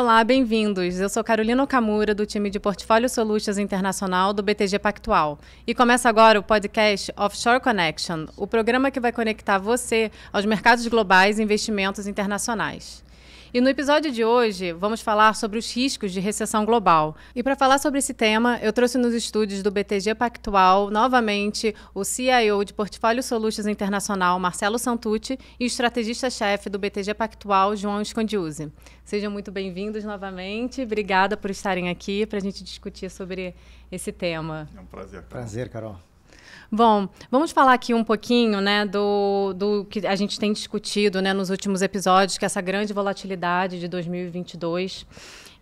Olá, bem-vindos. Eu sou Carolina Okamura, do time de Portfólio Solutions Internacional do BTG Pactual. E começa agora o podcast Offshore Connection, o programa que vai conectar você aos mercados globais e investimentos internacionais. E no episódio de hoje, vamos falar sobre os riscos de recessão global. E para falar sobre esse tema, eu trouxe nos estúdios do BTG Pactual, novamente, o CIO de Portfólio Solutions Internacional, Marcelo Santucci, e o estrategista-chefe do BTG Pactual, João Escondiuse. Sejam muito bem-vindos novamente. Obrigada por estarem aqui para a gente discutir sobre esse tema. É um prazer, Carol. Prazer, Carol. Bom, vamos falar aqui um pouquinho, né, do, do que a gente tem discutido, né, nos últimos episódios, que é essa grande volatilidade de 2022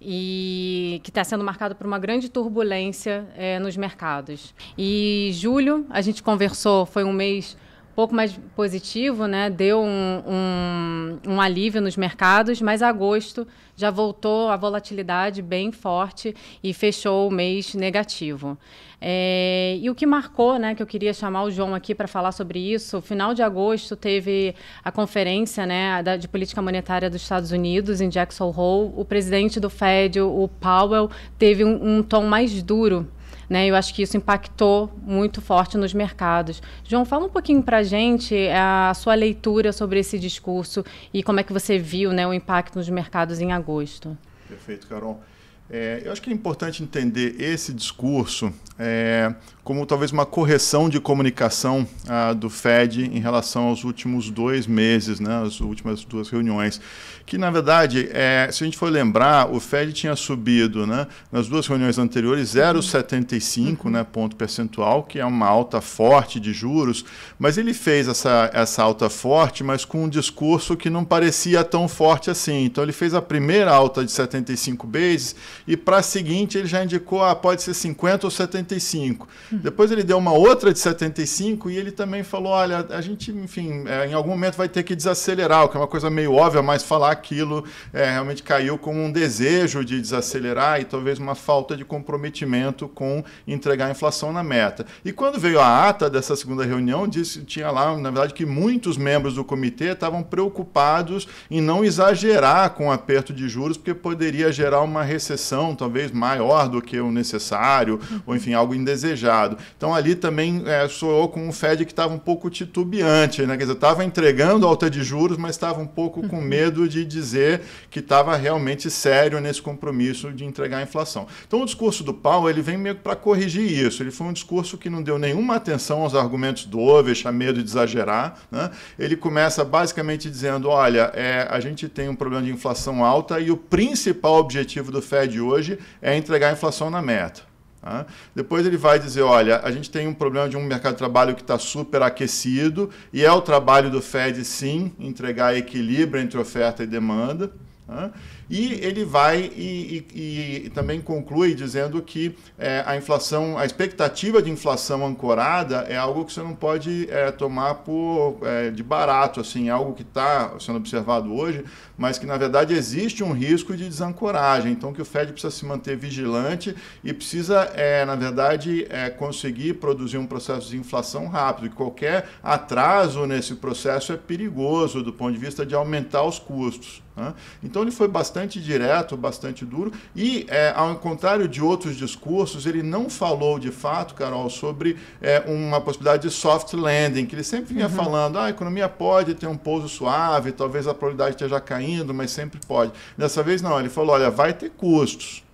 e que está sendo marcado por uma grande turbulência é, nos mercados. E julho, a gente conversou, foi um mês pouco mais positivo, né? Deu um, um, um, alívio nos mercados, mas agosto já voltou a volatilidade bem forte e fechou o mês negativo. É, e o que marcou, né, que eu queria chamar o João aqui para falar sobre isso, final de agosto teve a conferência né, da, de política monetária dos Estados Unidos em Jackson Hole. O presidente do Fed, o Powell, teve um, um tom mais duro né? Eu acho que isso impactou muito forte nos mercados. João, fala um pouquinho para a gente é, a sua leitura sobre esse discurso e como é que você viu né, o impacto nos mercados em agosto. Perfeito, Carol. É, eu acho que é importante entender esse discurso é, como talvez uma correção de comunicação ah, do Fed em relação aos últimos dois meses, né, as últimas duas reuniões. Que, na verdade, é, se a gente for lembrar, o Fed tinha subido né, nas duas reuniões anteriores 0,75 uhum. né, ponto percentual, que é uma alta forte de juros, mas ele fez essa, essa alta forte, mas com um discurso que não parecia tão forte assim. Então, ele fez a primeira alta de 75 bases e para a seguinte ele já indicou, ah, pode ser 50 ou 75. Uhum. Depois ele deu uma outra de 75 e ele também falou, olha, a gente, enfim, é, em algum momento vai ter que desacelerar, o que é uma coisa meio óbvia, mas falar aquilo é, realmente caiu como um desejo de desacelerar e talvez uma falta de comprometimento com entregar a inflação na meta. E quando veio a ata dessa segunda reunião, disse, tinha lá, na verdade, que muitos membros do comitê estavam preocupados em não exagerar com o aperto de juros, porque poderia gerar uma recessão pressão talvez maior do que o necessário, ou enfim, algo indesejado. Então ali também é, soou com o Fed que estava um pouco titubeante, né? quer dizer, estava entregando alta de juros, mas estava um pouco com uhum. medo de dizer que estava realmente sério nesse compromisso de entregar a inflação. Então o discurso do Powell ele vem meio para corrigir isso. Ele foi um discurso que não deu nenhuma atenção aos argumentos do Ovech, a medo de exagerar. Né? Ele começa basicamente dizendo, olha, é, a gente tem um problema de inflação alta e o principal objetivo do Fed de hoje é entregar a inflação na meta. Tá? Depois ele vai dizer, olha, a gente tem um problema de um mercado de trabalho que está super aquecido e é o trabalho do Fed, sim, entregar equilíbrio entre oferta e demanda. Tá? E ele vai e, e, e também conclui dizendo que é, a inflação, a expectativa de inflação ancorada é algo que você não pode é, tomar por, é, de barato, assim, é algo que está sendo observado hoje, mas que na verdade existe um risco de desancoragem. Então que o Fed precisa se manter vigilante e precisa, é, na verdade, é, conseguir produzir um processo de inflação rápido. E qualquer atraso nesse processo é perigoso do ponto de vista de aumentar os custos. Né? Então ele foi bastante bastante direto, bastante duro, e, é, ao contrário de outros discursos, ele não falou de fato, Carol, sobre é, uma possibilidade de soft landing, que ele sempre vinha uhum. falando, ah, a economia pode ter um pouso suave, talvez a probabilidade esteja caindo, mas sempre pode. Dessa vez não, ele falou, olha, vai ter custos.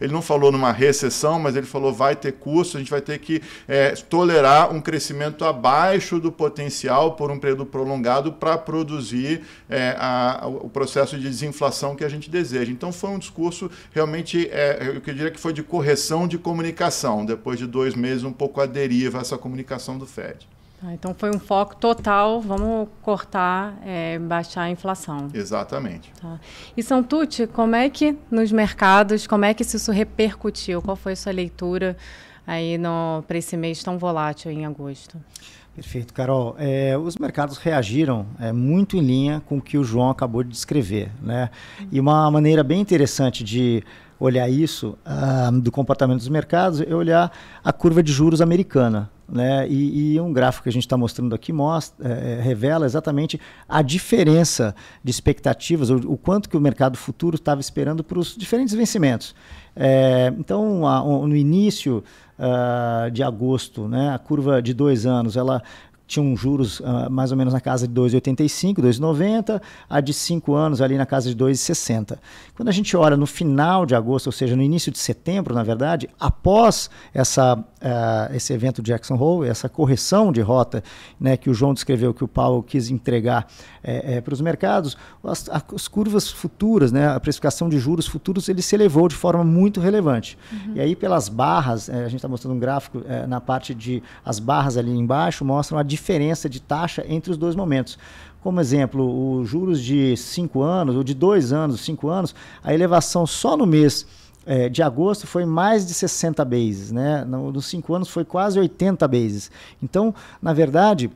Ele não falou numa recessão, mas ele falou vai ter custo, a gente vai ter que é, tolerar um crescimento abaixo do potencial por um período prolongado para produzir é, a, o processo de desinflação que a gente deseja. Então foi um discurso realmente, é, eu diria que foi de correção de comunicação, depois de dois meses um pouco a deriva essa comunicação do FED. Ah, então foi um foco total, vamos cortar, é, baixar a inflação. Exatamente. Tá. E Santucci, como é que nos mercados, como é que isso repercutiu? Qual foi a sua leitura aí para esse mês tão volátil em agosto? Perfeito, Carol. É, os mercados reagiram é, muito em linha com o que o João acabou de descrever. Né? E uma maneira bem interessante de olhar isso uh, do comportamento dos mercados é olhar a curva de juros americana. Né? E, e, um gráfico que a gente está mostrando aqui mostra, é, é, revela exatamente a diferença de expectativas, o, o quanto que o mercado futuro estava esperando para os diferentes vencimentos. É, então, a, um, no início uh, de agosto, né, a curva de dois anos, ela tinham juros uh, mais ou menos na casa de 2,85, 2,90, a de 5 anos ali na casa de 2,60. Quando a gente olha no final de agosto, ou seja, no início de setembro, na verdade, após essa, uh, esse evento de Jackson Hole, essa correção de rota né, que o João descreveu, que o Paulo quis entregar é, é, para os mercados, as, as, curvas futuras, né, a precificação de juros futuros, ele se elevou de forma muito relevante. Uhum. E aí, pelas barras, é, a gente está mostrando um gráfico na parte de. As barras ali embaixo mostram a diferença diferença de taxa entre os dois momentos. Como exemplo, os juros de 5 anos, ou de 2 anos, 5 anos, a elevação só no mês é, de agosto foi mais de 60 bases, né? Nos 5 anos foi quase 80 bases. Então, na verdade,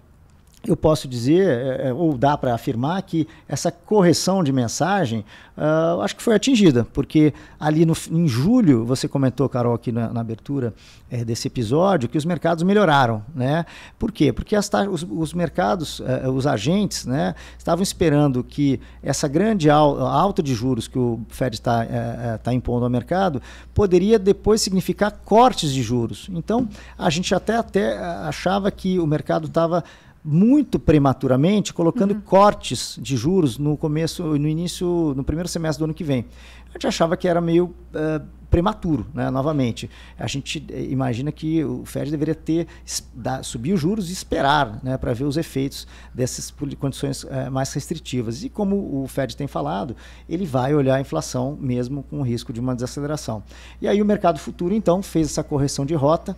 eu posso dizer, é, é, ou dá para afirmar, que essa correção de mensagem uh, acho que foi atingida, porque ali no, em julho, você comentou, Carol, aqui na, na abertura é, desse episódio, que os mercados melhoraram. Né? Por quê? Porque as, os, os, mercados, uh, os agentes, né, estavam esperando que essa grande al, alta de juros que o Fed está uh, tá impondo ao mercado poderia depois significar cortes de juros. Então, a gente até, até achava que o mercado estava muito prematuramente, colocando uhum. cortes de juros no começo, no início, no primeiro semestre do ano que vem. A gente achava que era meio uh, prematuro, né? Novamente, a gente eh, imagina que o Fed deveria ter da, subir os juros e esperar, né, para ver os efeitos dessas condições uh, mais restritivas. E como o Fed tem falado, ele vai olhar a inflação mesmo com o risco de uma desaceleração. E aí o mercado futuro então fez essa correção de rota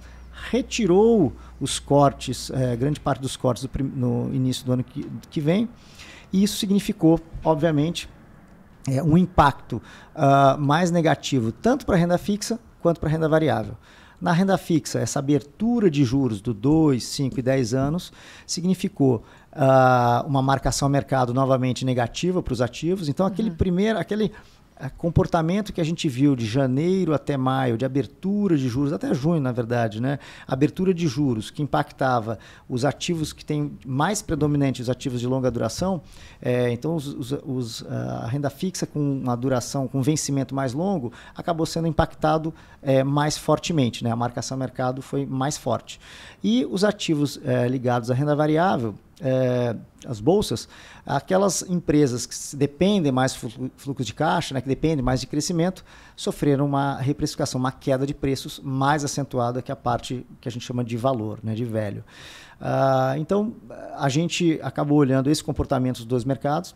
retirou os cortes, eh, grande parte dos cortes do no início do ano que, que, vem, e isso significou, obviamente, eh, um impacto uh, mais negativo tanto para a renda fixa quanto para a renda variável. Na renda fixa, essa abertura de juros do 2, 5 e 10 anos significou uh, uma marcação ao mercado novamente negativa para os ativos. Então, aquele uhum. primeiro, aquele é, comportamento que a gente viu de janeiro até maio, de abertura de juros, até junho, na verdade, né? Abertura de juros que impactava os ativos que têm mais predominante, os ativos de longa duração. É, então, os, os, os, ah, a renda fixa com uma duração, com vencimento mais longo, acabou sendo impactado é, mais fortemente, né? A marcação mercado foi mais forte. E os ativos é, ligados à renda variável, é, as bolsas, aquelas empresas que dependem mais fluxo de caixa, né, que dependem mais de crescimento, sofreram uma reprecificação, uma queda de preços mais acentuada que a parte que a gente chama de valor, né, de velho. Uh, então, a gente acabou olhando esse comportamento dos dois mercados.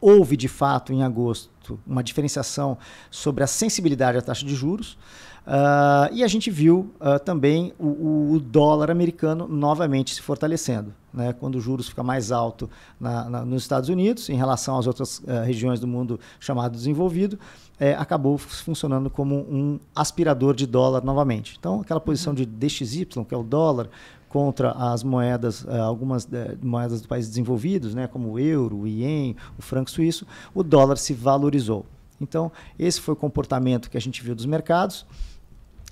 Houve, de fato, em agosto, uma diferenciação sobre a sensibilidade à taxa de juros. Uh, e a gente viu uh, também o, o, dólar americano novamente se fortalecendo. Né? Quando o juros fica mais alto na, na, nos Estados Unidos, em relação às outras uh, regiões do mundo chamado desenvolvido, é, acabou funcionando como um aspirador de dólar novamente. Então, aquela posição de DXY, que é o dólar, contra as moedas, algumas eh, moedas do país desenvolvidos, né? como o euro, o ien, o franco suíço, o dólar se valorizou. Então, esse foi o comportamento que a gente viu dos mercados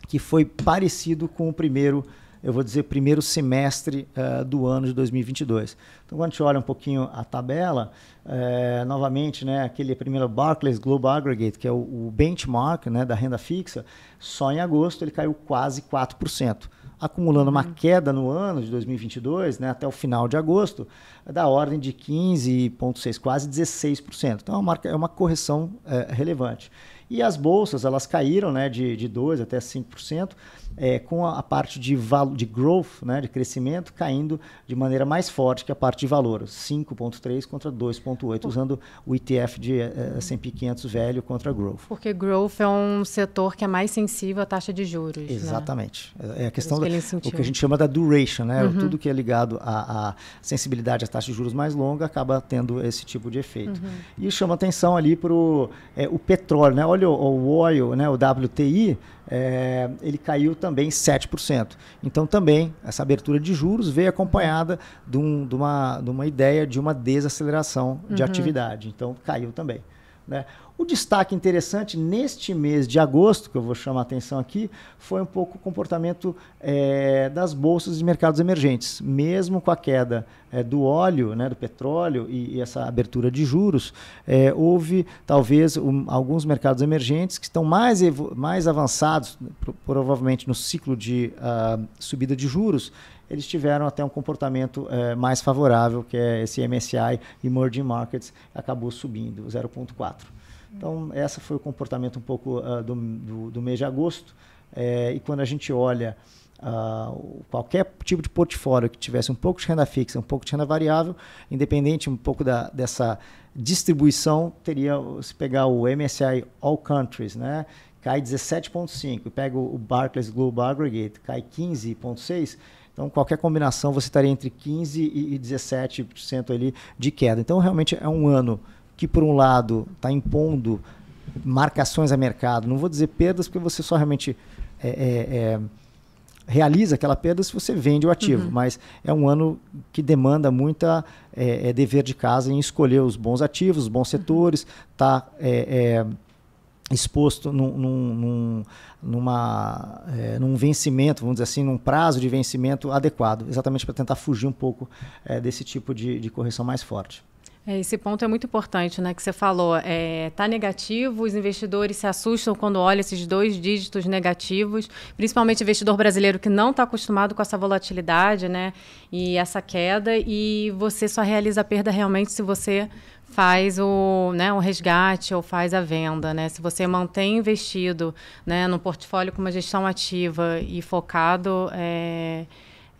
que foi parecido com o primeiro, eu vou dizer, primeiro semestre uh, do ano de 2022. Então, quando a gente olha um pouquinho a tabela, eh, novamente, né, aquele primeiro Barclays Global Aggregate, que é o, o benchmark né, da renda fixa, só em agosto ele caiu quase 4% acumulando uma uhum. queda no ano de 2022, né, até o final de agosto, da ordem de 15,6%, quase 16%. Então, é uma, é uma correção é, relevante. E as bolsas, elas caíram né, de, de 2% até 5%, é, com a, a parte de, de growth, né, de crescimento, caindo de maneira mais forte que a parte de valor, 5,3% contra 2,8%, usando o ETF de é, S&P 500 velho contra growth. Porque growth é um setor que é mais sensível à taxa de juros. Né? Exatamente. Né? É a questão do que, que a gente chama da duration, né? Uhum. Tudo que é ligado à, à sensibilidade à taxa de juros mais longa acaba tendo esse tipo de efeito. Uhum. E chama atenção ali para é, o petróleo, né? Olha ou o oil, né, o WTI, é, ele caiu também 7%. Então, também, essa abertura de juros veio acompanhada de, um, de, uma, de uma ideia de uma desaceleração de uhum. atividade. Então, caiu também. Né? O destaque interessante neste mês de agosto, que eu vou chamar a atenção aqui, foi um pouco o comportamento é, das bolsas de mercados emergentes. Mesmo com a queda é, do óleo, né, do petróleo e, e essa abertura de juros, é, houve talvez um, alguns mercados emergentes que estão mais, mais avançados, pro provavelmente no ciclo de uh, subida de juros, eles tiveram até um comportamento mais favorável, que é esse MSI Emerging Markets acabou subindo 0,4. Então, essa foi o comportamento um pouco uh, do, do, do, mês de agosto. É, e quando a gente olha uh, qualquer tipo de portfólio que tivesse um pouco de renda fixa, um pouco de renda variável, independente um pouco da, dessa distribuição, teria, se pegar o MSCI All Countries, né, cai 17,5, pega o Barclays Global Aggregate, cai 15,6, então, qualquer combinação você estaria entre 15% e 17% ali de queda. Então, realmente é um ano que, por um lado, está impondo marcações a mercado, não vou dizer perdas, porque você só realmente é, é, é, realiza aquela perda se você vende o ativo, uhum. mas é um ano que demanda muita é, é dever de casa em escolher os bons ativos, os bons uhum. setores, está é, é, exposto num, num, numa, é, num vencimento, vamos dizer assim, num prazo de vencimento adequado, exatamente para tentar fugir um pouco desse tipo de, de correção mais forte. É, esse ponto é muito importante, né? Que você falou, é, tá negativo, os investidores se assustam quando olham esses dois dígitos negativos, principalmente investidor brasileiro que não está acostumado com essa volatilidade, né? E essa queda, e você só realiza a perda realmente se você faz o, né, o resgate ou faz a venda, né? Se você mantém investido, né, no portfólio com uma gestão ativa e focado, é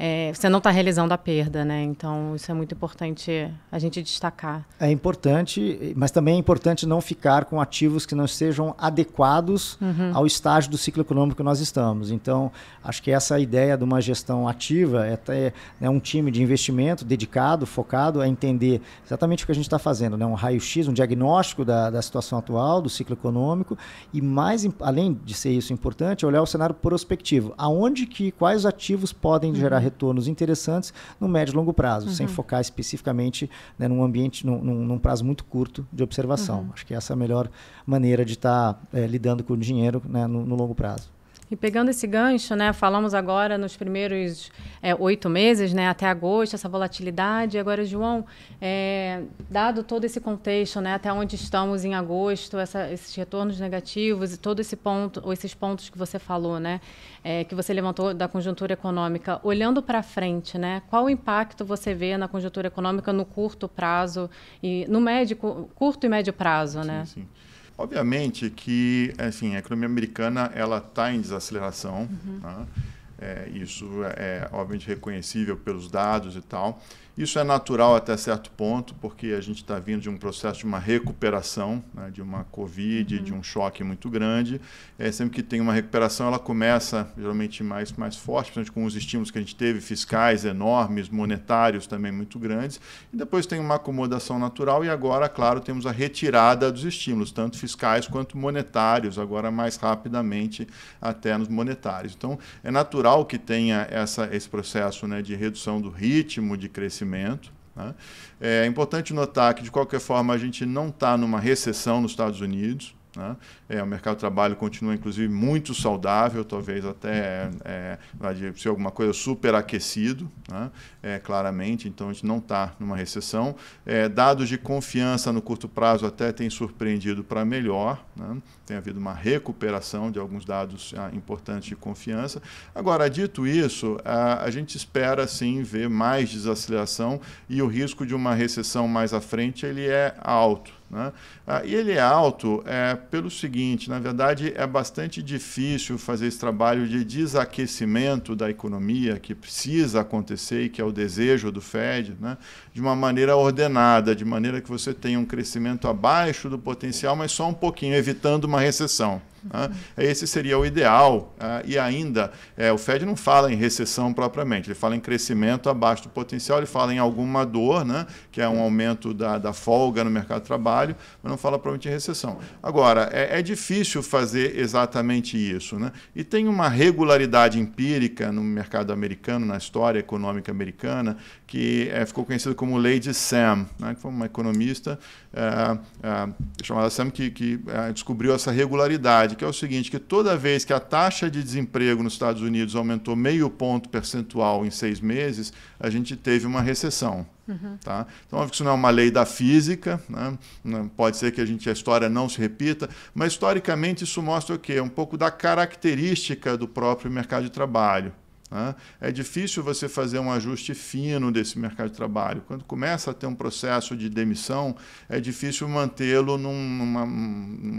é, você não está realizando a perda, né? Então isso é muito importante a gente destacar. É importante, mas também é importante não ficar com ativos que não sejam adequados uhum. ao estágio do ciclo econômico que nós estamos. Então acho que essa ideia de uma gestão ativa é até né, um time de investimento dedicado, focado a entender exatamente o que a gente está fazendo, né? Um raio-x, um diagnóstico da, da situação atual do ciclo econômico e mais além de ser isso importante, olhar o cenário prospectivo, aonde que quais ativos podem uhum. gerar retorno retornos interessantes no médio e longo prazo, uhum. sem focar especificamente né, num ambiente, num, num, prazo muito curto de observação. Uhum. Acho que essa é a melhor maneira de estar tá, é, lidando com o dinheiro né, no, no longo prazo. E pegando esse gancho, né, falamos agora nos primeiros é, oito meses, né, até agosto, essa volatilidade. Agora, João, é, dado todo esse contexto, né, até onde estamos em agosto, essa, esses retornos negativos e todo esse ponto, ou esses pontos que você falou, né, é, que você levantou da conjuntura econômica, olhando para frente, né, qual impacto você vê na conjuntura econômica no curto prazo e no médio, curto e médio prazo, sim, né? Sim. Obviamente que, assim, a economia americana ela está em desaceleração, uhum. né? é, isso é obviamente reconhecível pelos dados e tal, isso é natural até certo ponto, porque a gente está vindo de um processo de uma recuperação, né, de uma Covid, uhum. de um choque muito grande. É, sempre que tem uma recuperação, ela começa geralmente mais, mais forte, principalmente com os estímulos que a gente teve, fiscais enormes, monetários também muito grandes. E depois tem uma acomodação natural, e agora, claro, temos a retirada dos estímulos, tanto fiscais quanto monetários, agora mais rapidamente até nos monetários. Então, é natural que tenha essa, esse processo né, de redução do ritmo de crescimento crescimento. Né? É importante notar que, de qualquer forma, a gente não está numa recessão nos Estados Unidos. Né? É, o mercado de trabalho continua, inclusive, muito saudável, talvez até é, é se alguma coisa superaquecido, né? é, claramente, então a gente não está numa recessão. É, dados de confiança no curto prazo até têm surpreendido para melhor, né? tem havido uma recuperação de alguns dados ah, importantes de confiança. Agora, dito isso, a, a gente espera sim ver mais desaceleração e o risco de uma recessão mais à frente ele é alto. Né? Ah, e ele é alto é, pelo seguinte: na verdade, é bastante difícil fazer esse trabalho de desaquecimento da economia, que precisa acontecer e que é o desejo do Fed, né? de uma maneira ordenada, de maneira que você tenha um crescimento abaixo do potencial, mas só um pouquinho, evitando uma recessão. Né? Esse seria o ideal. Né? E ainda, é, o Fed não fala em recessão propriamente, ele fala em crescimento abaixo do potencial, ele fala em alguma dor, né? que é um aumento da, da folga no mercado de trabalho, mas não fala propriamente em recessão. Agora, é, é difícil fazer exatamente isso. Né? E tem uma regularidade empírica no mercado americano, na história econômica americana, que é, ficou conhecida como Lady Sam, né? que foi uma economista é, é, chamada Sam que, que é, descobriu essa regularidade verdade, que é o seguinte, que toda vez que a taxa de desemprego nos Estados Unidos aumentou meio ponto percentual em seis meses, a gente teve uma recessão. Uhum. Tá? Então, óbvio que isso não é uma lei da física, né? pode ser que a, gente, a história não se repita, mas historicamente isso mostra o quê? Um pouco da característica do próprio mercado de trabalho. Né? É difícil você fazer um ajuste fino desse mercado de trabalho. Quando começa a ter um processo de demissão, é difícil mantê-lo numa,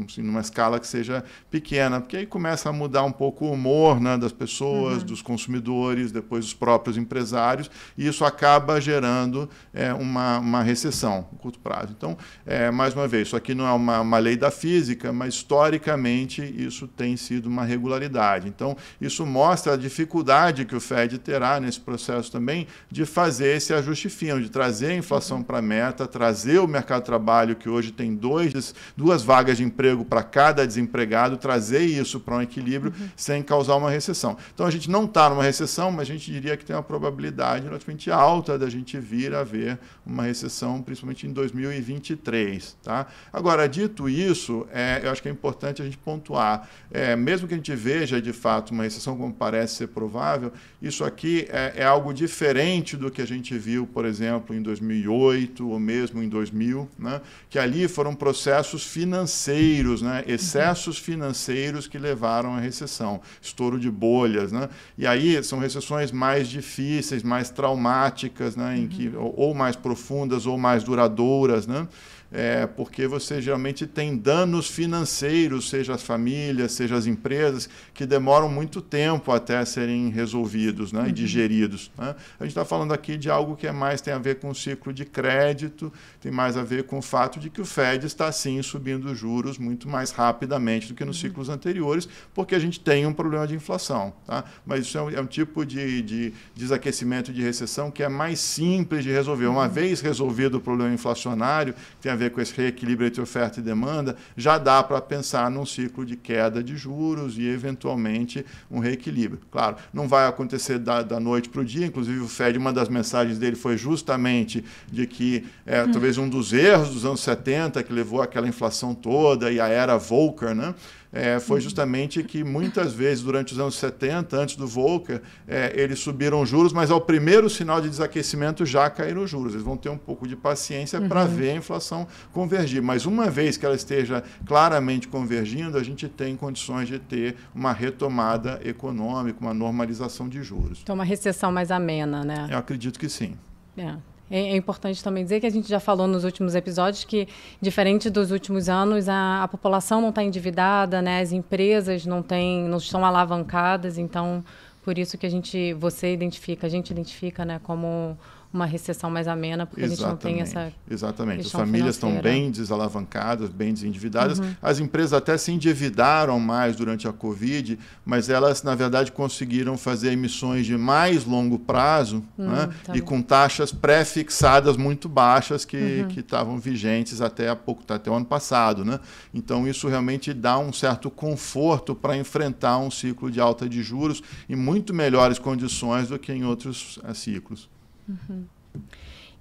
assim, numa escala que seja pequena, porque aí começa a mudar um pouco o humor né, das pessoas, uhum. dos consumidores, depois dos próprios empresários, e isso acaba gerando é, uma, uma recessão a curto prazo. Então, é, mais uma vez, isso aqui não é uma, uma lei da física, mas historicamente isso tem sido uma regularidade. Então, isso mostra a dificuldade que o Fed terá nesse processo também de fazer esse ajuste fino, de trazer a inflação uhum. para a meta, trazer o mercado de trabalho, que hoje tem dois, duas vagas de emprego para cada desempregado, trazer isso para um equilíbrio uhum. sem causar uma recessão. Então a gente não está numa recessão, mas a gente diria que tem uma probabilidade relativamente alta da gente vir a ver uma recessão, principalmente em 2023. Tá? Agora, dito isso, é, eu acho que é importante a gente pontuar, é, mesmo que a gente veja de fato uma recessão como parece ser provável, isso aqui é, é algo diferente do que a gente viu, por exemplo, em 2008 ou mesmo em 2000, né? que ali foram processos financeiros, né? Uhum. excessos financeiros que levaram à recessão, estouro de bolhas. Né? E aí são recessões mais difíceis, mais traumáticas, né? em que, uhum. ou mais profundas ou mais duradouras. Né? é, porque você geralmente tem danos financeiros, seja as famílias, seja as empresas, que demoram muito tempo até serem resolvidos né, e uhum. digeridos. Né? A gente está falando aqui de algo que é mais tem a ver com o ciclo de crédito, tem mais a ver com o fato de que o Fed está sim subindo juros muito mais rapidamente do que nos uhum. ciclos anteriores, porque a gente tem um problema de inflação. Tá? Mas isso é um, é um tipo de, de desaquecimento de recessão que é mais simples de resolver. Uma uhum. vez resolvido o problema inflacionário, tem a ver ver com esse reequilíbrio entre oferta e demanda, já dá para pensar num ciclo de queda de juros e, eventualmente, um reequilíbrio. Claro, não vai acontecer da, da noite para o dia, inclusive o Fed, uma das mensagens dele foi justamente de que é, hum. talvez um dos erros dos anos 70 que levou àquela inflação toda e a era Volcker, né? é, foi justamente que muitas vezes, durante os anos 70, antes do Volcker, é, eles subiram juros, mas ao primeiro sinal de desaquecimento já caíram os juros. Eles vão ter um pouco de paciência uhum. para ver a inflação convergir. Mas uma vez que ela esteja claramente convergindo, a gente tem condições de ter uma retomada econômica, uma normalização de juros. Então, uma recessão mais amena, né? Eu acredito que sim. É. É, é, importante também dizer que a gente já falou nos últimos episódios que, diferente dos últimos anos, a, a população não está endividada, né? as empresas não, têm, não estão alavancadas, então por isso que a gente, você identifica, a gente identifica né, como uma recessão mais amena, porque Exatamente. a gente não tem essa. Exatamente. As famílias financeira. estão bem desalavancadas, bem desendividadas. Uhum. As empresas até se endividaram mais durante a Covid, mas elas, na verdade, conseguiram fazer emissões de mais longo prazo uhum, né? tá e com taxas pré-fixadas muito baixas que uhum. estavam vigentes até há pouco, até o ano passado. Né? Então, isso realmente dá um certo conforto para enfrentar um ciclo de alta de juros e muito melhores condições do que em outros eh, ciclos. Uhum.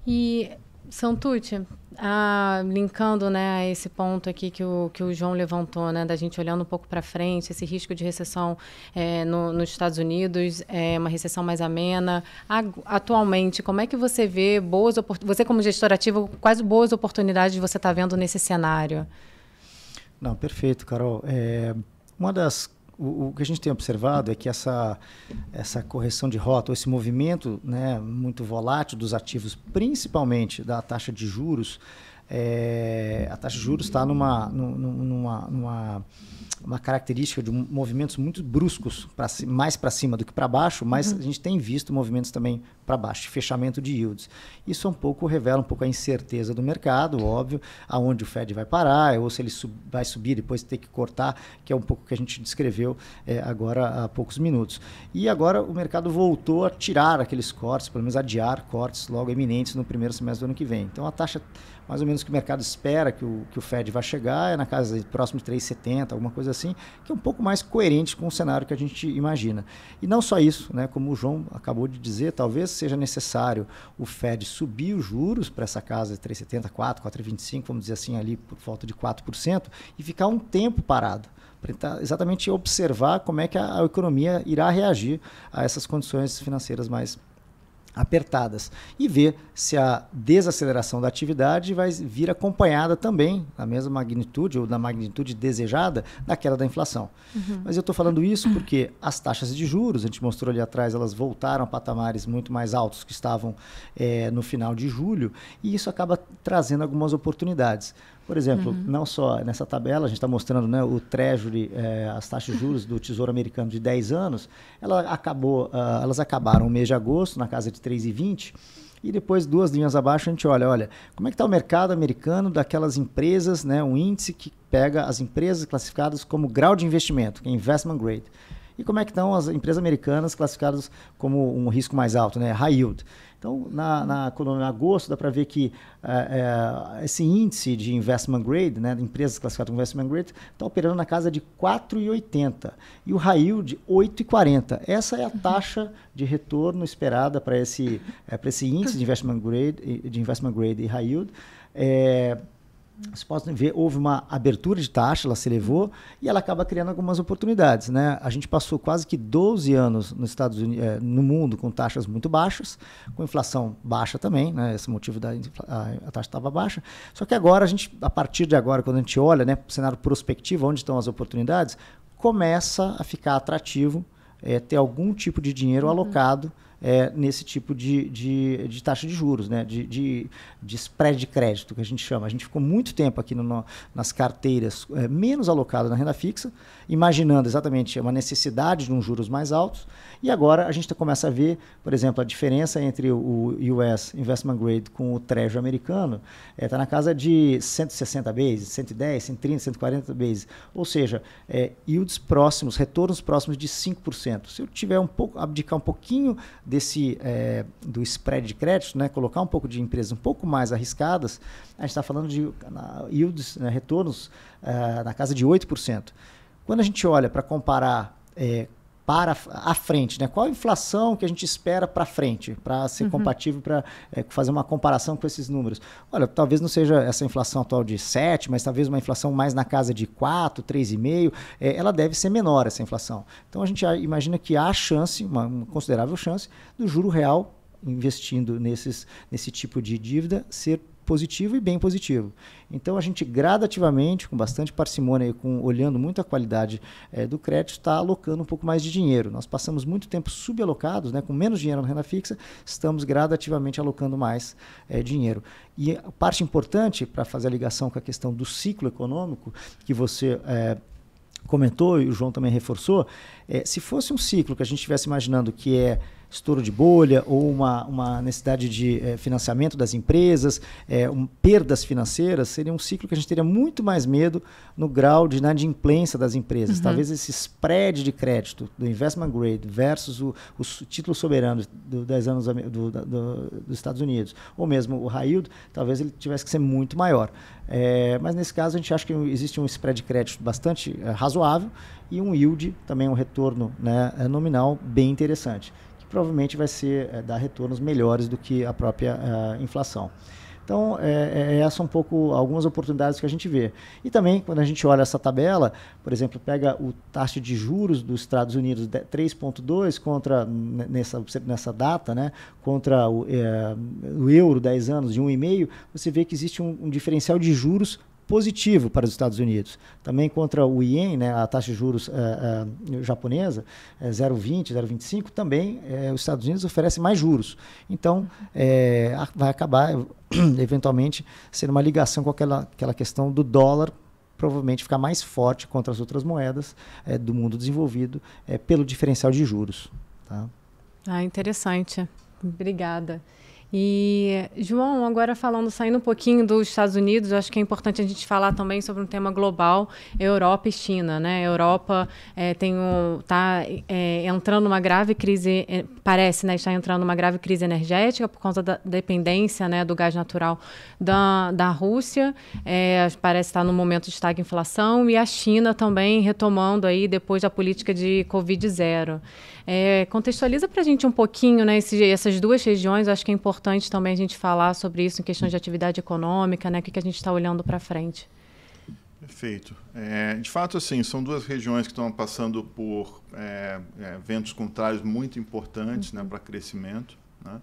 E, Santucci, ah, linkando né, a esse ponto aqui que o, que o João levantou, né, da gente olhando um pouco para frente, esse risco de recessão é, no, nos Estados Unidos, é uma recessão mais amena. atualmente, como é que você vê boas você como gestor ativo, quais boas oportunidades você está vendo nesse cenário? Não, perfeito, Carol. É, uma das o, o, que a gente tem observado é que essa, essa correção de rota, ou esse movimento né, muito volátil dos ativos, principalmente da taxa de juros, é, a taxa de juros está numa, numa, numa característica de movimentos muito bruscos, pra, mais para cima do que para baixo, mas uhum. a gente tem visto movimentos também para baixo, fechamento de yields. Isso um pouco revela um pouco a incerteza do mercado, óbvio, aonde o Fed vai parar, ou se ele sub, vai subir depois ter que cortar, que é um pouco que a gente descreveu é, agora há poucos minutos. E agora o mercado voltou a tirar aqueles cortes, pelo menos adiar cortes logo eminentes no primeiro semestre do ano que vem. Então a taxa mais ou menos que o mercado espera que o, que o Fed vai chegar é na casa de próximo de 3,70, alguma coisa assim, que é um pouco mais coerente com o cenário que a gente imagina. E não só isso, né, como o João acabou de dizer, talvez seja necessário o Fed subir os juros para essa casa de 3,74, 4,25, vamos dizer assim, ali por volta de 4%, e ficar um tempo parado para exatamente observar como é que a, a economia irá reagir a essas condições financeiras mais apertadas e ver se a desaceleração da atividade vai vir acompanhada também, na mesma magnitude ou na magnitude desejada, da queda da inflação. Uhum. Mas eu estou falando isso porque as taxas de juros, a gente mostrou ali atrás, elas voltaram a patamares muito mais altos que estavam é, no final de julho e isso acaba trazendo algumas oportunidades. Por exemplo, uhum. não só nessa tabela, a gente está mostrando né, o Treasury, eh, as taxas de juros do Tesouro Americano de 10 anos, ela acabou, uh, elas acabaram no mês de agosto, na casa de 3,20. E depois, duas linhas abaixo, a gente olha, olha, como é que está o mercado americano daquelas empresas, né, um índice que pega as empresas classificadas como grau de investimento, que é investment grade e como é que estão as empresas americanas classificadas como um risco mais alto, né? high yield. Então, na, na coluna agosto, dá para ver que é, é, esse índice de investment grade, né, empresas classificadas como investment grade, está operando na casa de 4,80 e o high yield 8,40. Essa é a uhum. taxa de retorno esperada para esse, é, esse índice de investment grade, de investment grade e high yield. É, vocês podem ver, houve uma abertura de taxa, ela se elevou e ela acaba criando algumas oportunidades. Né? A gente passou quase que 12 anos nos Estados Unidos, é, eh, no mundo com taxas muito baixas, com inflação baixa também, né? esse motivo da a, a taxa estava baixa. Só que agora, a, gente, a partir de agora, quando a gente olha né, para o cenário prospectivo, onde estão as oportunidades, começa a ficar atrativo é, ter algum tipo de dinheiro uhum. alocado é, nesse tipo de, de, de, taxa de juros, né? de, de, de spread de crédito, que a gente chama. A gente ficou muito tempo aqui no, nas carteiras é, menos alocadas na renda fixa, imaginando exatamente uma necessidade de um juros mais altos, e agora a gente começa a ver, por exemplo, a diferença entre o US Investment Grade com o Trejo americano está eh, é, na casa de 160 bases, 110, 130, 140 bases. Ou seja, é, yields próximos, retornos próximos de 5%. Se eu tiver um pouco, abdicar um pouquinho desse é, do spread de crédito, né, colocar um pouco de empresas um pouco mais arriscadas, a gente está falando de na, yields, né, retornos uh, na casa de 8%. Quando a gente olha para comparar é, para a frente, né? Qual a inflação que a gente espera para frente, para ser uhum. compatível, para é, fazer uma comparação com esses números? Olha, talvez não seja essa inflação atual de 7, mas talvez uma inflação mais na casa de 4, 3,5, é, ela deve ser menor essa inflação. Então a gente imagina que há chance, uma, uma considerável chance, do juro real investindo nesses, nesse tipo de dívida ser positivo e bem positivo. Então a gente gradativamente, com bastante parcimônia e com, olhando muito a qualidade é, do crédito, está alocando um pouco mais de dinheiro. Nós passamos muito tempo subalocados, né, com menos dinheiro na renda fixa, estamos gradativamente alocando mais é, dinheiro. E a parte importante para fazer a ligação com a questão do ciclo econômico que você é, comentou e o João também reforçou, é, se fosse um ciclo que a gente estivesse imaginando que é estouro de bolha ou uma, uma necessidade de é, financiamento das empresas, é, um, perdas financeiras, seria um ciclo que a gente teria muito mais medo no grau de inadimplência das empresas. Uhum. Talvez esse spread de crédito do investment grade versus o, o título soberano do 10 anos do, do, dos Estados Unidos, ou mesmo o Raildo, talvez ele tivesse que ser muito maior. É, mas nesse caso a gente acha que existe um spread de crédito bastante razoável e um yield, também um retorno né, nominal bem interessante que provavelmente vai ser é, dar retornos melhores do que a própria eh, inflação. Então, é, é, um pouco algumas oportunidades que a gente vê. E também, quando a gente olha essa tabela, por exemplo, pega o taxa de juros dos Estados Unidos 3,2 contra, nessa, nessa data, né, contra o, é, o euro 10 anos de 1,5, você vê que existe um, um diferencial de juros positivo para os Estados Unidos. Também contra o IEM, né, a taxa de juros uh, uh, japonesa, é 0,20, 0,25, também uh, os Estados Unidos oferecem mais juros. Então, vai acabar, eventualmente, sendo uma ligação com aquela, aquela questão do dólar provavelmente ficar mais forte contra as outras moedas do mundo desenvolvido pelo diferencial de juros. Tá? Ah, interessante. Obrigada. E, João, agora falando, saindo um pouquinho dos Estados Unidos, acho que é importante a gente falar também sobre um tema global, Europa e China. Né? A Europa é, tem um, tá, é, entrando numa grave crise, é, parece né, estar entrando numa grave crise energética por causa da dependência né, do gás natural da, da Rússia. parece estar no momento de estagflação. E a China também retomando aí depois da política de Covid zero. É, contextualiza para a gente um pouquinho né, esse, essas duas regiões. Eu acho que é importante também a gente falar sobre isso em questão de atividade econômica, né, o que, que a gente está olhando para frente. Perfeito. É, de fato, assim, são duas regiões que estão passando por é, é ventos contrários muito importantes né, uhum. né, para crescimento. Né?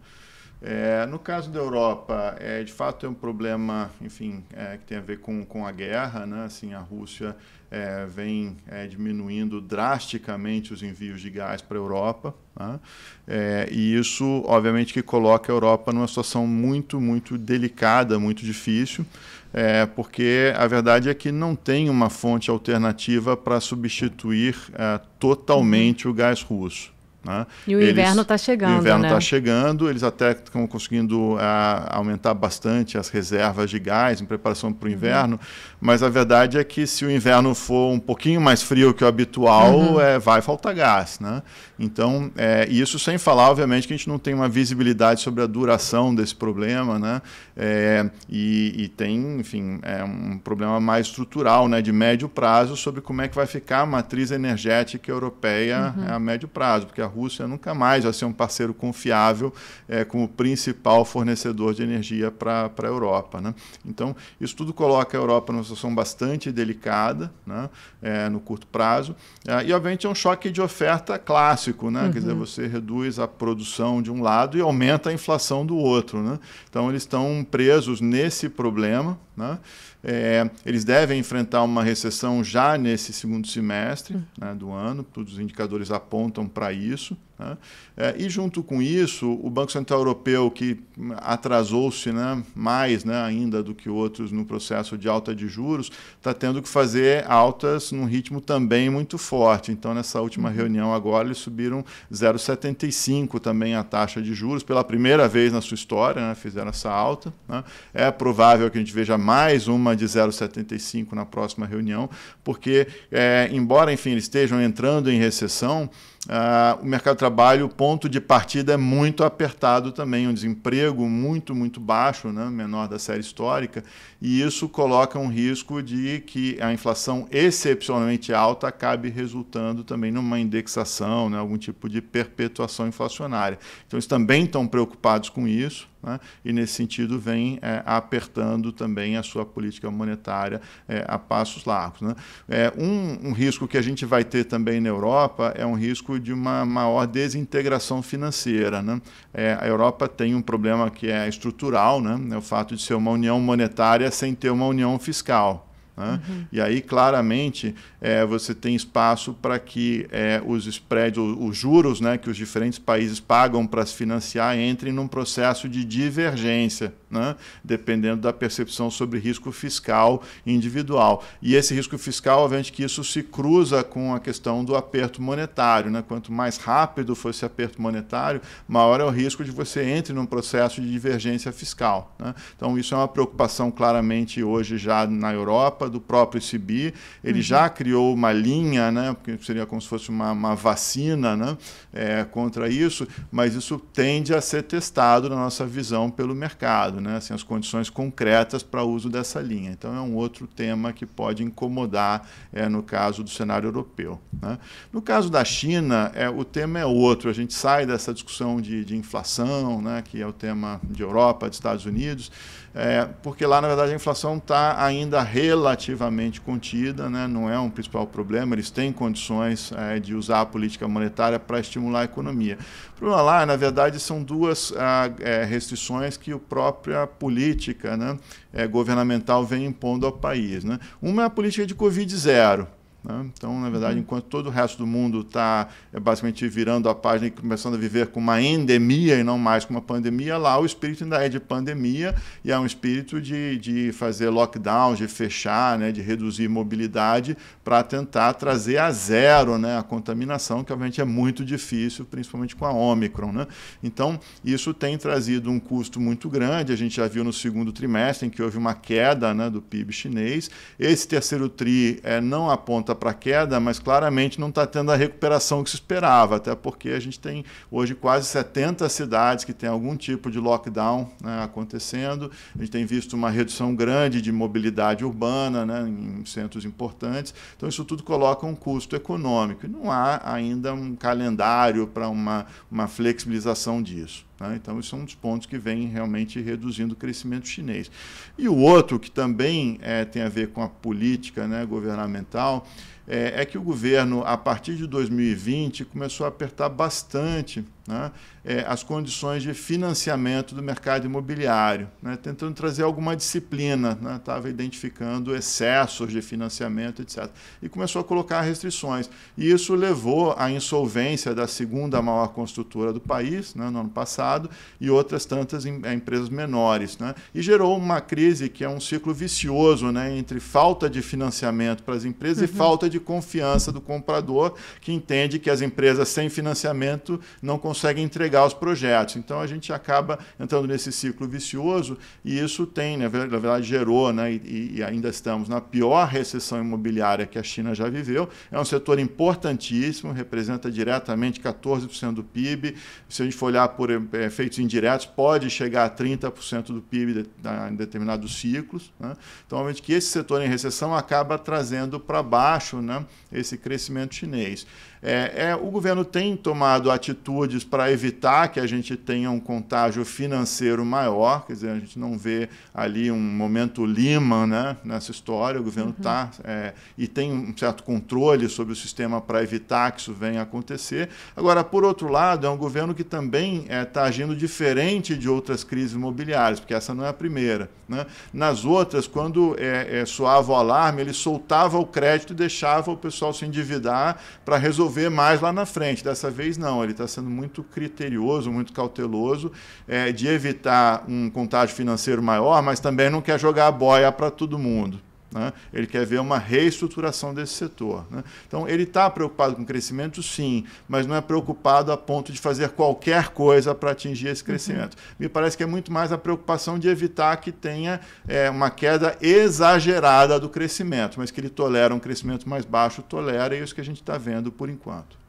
É, no caso da Europa, é, de fato é um problema, enfim, é, que tem a ver com, com a guerra, né? Assim, a Rússia é, vem é, diminuindo drasticamente os envios de gás para a Europa. Né? É, e isso, obviamente, que coloca a Europa numa situação muito, muito delicada, muito difícil, é, porque a verdade é que não tem uma fonte alternativa para substituir é, totalmente o gás russo. Né? E o eles, inverno está chegando. O inverno está né? chegando, eles até estão conseguindo a, ah, aumentar bastante as reservas de gás em preparação para o uhum. inverno, uhum. mas a verdade é que se o inverno for um pouquinho mais frio que o habitual, uhum. é, vai faltar gás. Né? Então, é, isso sem falar, obviamente, que a gente não tem uma visibilidade sobre a duração desse problema, né? É, e, e, tem, enfim, é um problema mais estrutural, né, de médio prazo, sobre como é que vai ficar a matriz energética europeia uhum. a médio prazo, porque a Rússia nunca mais vai ser um parceiro confiável é, como principal fornecedor de energia para a Europa. Né? Então, isso tudo coloca a Europa numa situação bastante delicada né? É, no curto prazo. É, e, obviamente, é um choque de oferta clássico. Né? Uhum. Quer dizer, uhum. você reduz a produção de um lado e aumenta a inflação do outro. Né? Então, eles estão presos nesse problema. Né? É, eles devem enfrentar uma recessão já nesse segundo semestre hum. né, do ano, todos os indicadores apontam para isso. Né? É, e junto com isso, o Banco Central Europeu, que atrasou-se né, mais né, ainda do que outros no processo de alta de juros, está tendo que fazer altas num ritmo também muito forte. Então, nessa última uhum. reunião agora, eles subiram 0,75 também a taxa de juros, pela primeira vez na sua história, né, fizeram essa alta. Né. É provável que a gente veja mais uma de 0,75 na próxima reunião, porque, é, embora enfim, eles estejam entrando em recessão, ah, o mercado de trabalho, o ponto de partida é muito apertado também, um desemprego muito, muito baixo, né? menor da série histórica, e isso coloca um risco de que a inflação excepcionalmente alta acabe resultando também numa indexação, né? algum tipo de perpetuação inflacionária. Então, eles também estão preocupados com isso. Né? e, nesse sentido, vem é, apertando também a sua política monetária é, a passos largos. Né? É, um, um, risco que a gente vai ter também na Europa é um risco de uma maior desintegração financeira. Né? É, a Europa tem um problema que é estrutural, né? é o fato de ser uma união monetária sem ter uma união fiscal. Né? Uhum. E aí, claramente, é, você tem espaço para que é, os spreads, os juros né, que os diferentes países pagam para se financiar entrem num processo de divergência, né? dependendo da percepção sobre risco fiscal individual. E esse risco fiscal, obviamente, que isso se cruza com a questão do aperto monetário. Né? Quanto mais rápido for esse aperto monetário, maior é o risco de você entre num processo de divergência fiscal. Né? Então, isso é uma preocupação claramente hoje já na Europa Europa, do próprio SBI. Ele uhum. já criou uma linha, né, que seria como se fosse uma, uma vacina né, é, contra isso, mas isso tende a ser testado na nossa visão pelo mercado, né, assim, as condições concretas para uso dessa linha. Então, é um outro tema que pode incomodar é, no caso do cenário europeu. Né? No caso da China, é, o tema é outro. A gente sai dessa discussão de, de inflação, né, que é o tema de Europa, de Estados Unidos é, porque lá, na verdade, a inflação está ainda relativamente contida, né? não é um principal problema, eles têm condições é, de usar a política monetária para estimular a economia. O problema lá, na verdade, são duas ah, é, restrições que a própria política né, é, governamental vem impondo ao país. Né? Uma é a política de Covid zero, né? Então, na verdade, uhum. enquanto todo o resto do mundo está é, basicamente virando a página e começando a viver com uma endemia e não mais com uma pandemia, lá o espírito ainda é de pandemia e é um espírito de, de fazer lockdown, de fechar, né, de reduzir mobilidade para tentar trazer a zero né, a contaminação, que obviamente é muito difícil, principalmente com a Omicron. Né? Então, isso tem trazido um custo muito grande, a gente já viu no segundo trimestre, em que houve uma queda né, do PIB chinês. Esse terceiro TRI é, não aponta volta para a queda, mas claramente não está tendo a recuperação que se esperava, até porque a gente tem hoje quase 70 cidades que têm algum tipo de lockdown né, acontecendo. A gente tem visto uma redução grande de mobilidade urbana né, em centros importantes. Então, isso tudo coloca um custo econômico. E não há ainda um calendário para uma, uma flexibilização disso. Tá? Então, isso é um dos pontos que vem realmente reduzindo o crescimento chinês. E o outro, que também é, tem a ver com a política né, governamental, é, é que o governo, a partir de 2020, começou a apertar bastante né, é, as condições de financiamento do mercado imobiliário, né, tentando trazer alguma disciplina, estava né, identificando excessos de financiamento, etc. E começou a colocar restrições. E isso levou à insolvência da segunda maior construtora do país, né? no ano passado, e outras tantas em, é, empresas menores. Né? E gerou uma crise que é um ciclo vicioso né? entre falta de financiamento para as empresas uhum. e falta de confiança do comprador, que entende que as empresas sem financiamento não conseguem consegue entregar os projetos. Então a gente acaba entrando nesse ciclo vicioso e isso tem, né, na verdade, gerou, né, e, e ainda estamos na pior recessão imobiliária que a China já viveu. É um setor importantíssimo, representa diretamente 14% do PIB. Se a gente for olhar por eh, efeitos indiretos, pode chegar a 30% do PIB em determinados ciclos. Né? Então, obviamente que esse setor em recessão acaba trazendo para baixo né, esse crescimento chinês. É, é, o governo tem tomado atitudes para evitar que a gente tenha um contágio financeiro maior, quer dizer, a gente não vê ali um momento Lima né, nessa história, o governo está uhum. é, e tem um certo controle sobre o sistema para evitar que isso venha a acontecer. Agora, por outro lado, é um governo que também está é, tá agindo diferente de outras crises imobiliárias, porque essa não é a primeira. Né? Nas outras, quando é, é, soava o alarme, ele soltava o crédito e deixava o pessoal se endividar para resolver resolver mais lá na frente. Dessa vez, não, ele está sendo muito criterioso, muito cauteloso é, de evitar um contágio financeiro maior, mas também não quer jogar a boia para todo mundo. Né? Ele quer ver uma reestruturação desse setor. Né? Então, ele está preocupado com crescimento, sim, mas não é preocupado a ponto de fazer qualquer coisa para atingir esse uhum. crescimento. Uhum. Me parece que é muito mais a preocupação de evitar que tenha é, uma queda exagerada do crescimento, mas que ele tolera um crescimento mais baixo, tolera, e é isso que a gente está vendo por enquanto.